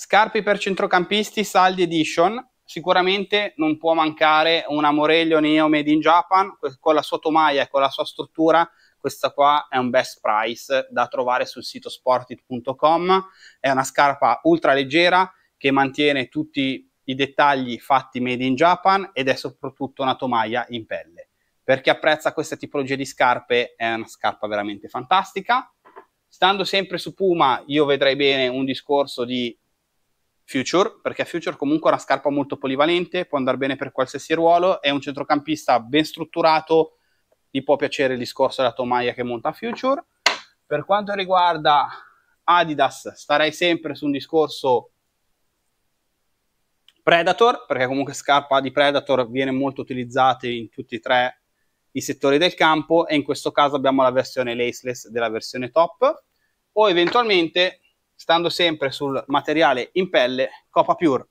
Scarpe per centrocampisti, Saldi Edition. Sicuramente non può mancare una Morello Neo Made in Japan con la sua tomaia e con la sua struttura. Questa qua è un best price da trovare sul sito sportit.com. È una scarpa ultra leggera che mantiene tutti i dettagli fatti made in Japan ed è soprattutto una tomaia in pelle. Per chi apprezza questa tipologia di scarpe è una scarpa veramente fantastica. Stando sempre su Puma, io vedrei bene un discorso di Future, perché Future comunque è una scarpa molto polivalente, può andare bene per qualsiasi ruolo, è un centrocampista ben strutturato, gli può piacere il discorso della tomaia che monta Future. Per quanto riguarda Adidas, starei sempre su un discorso Predator, perché comunque scarpa di Predator viene molto utilizzata in tutti e tre i settori del campo e in questo caso abbiamo la versione laceless della versione top o eventualmente stando sempre sul materiale in pelle Copa Pure.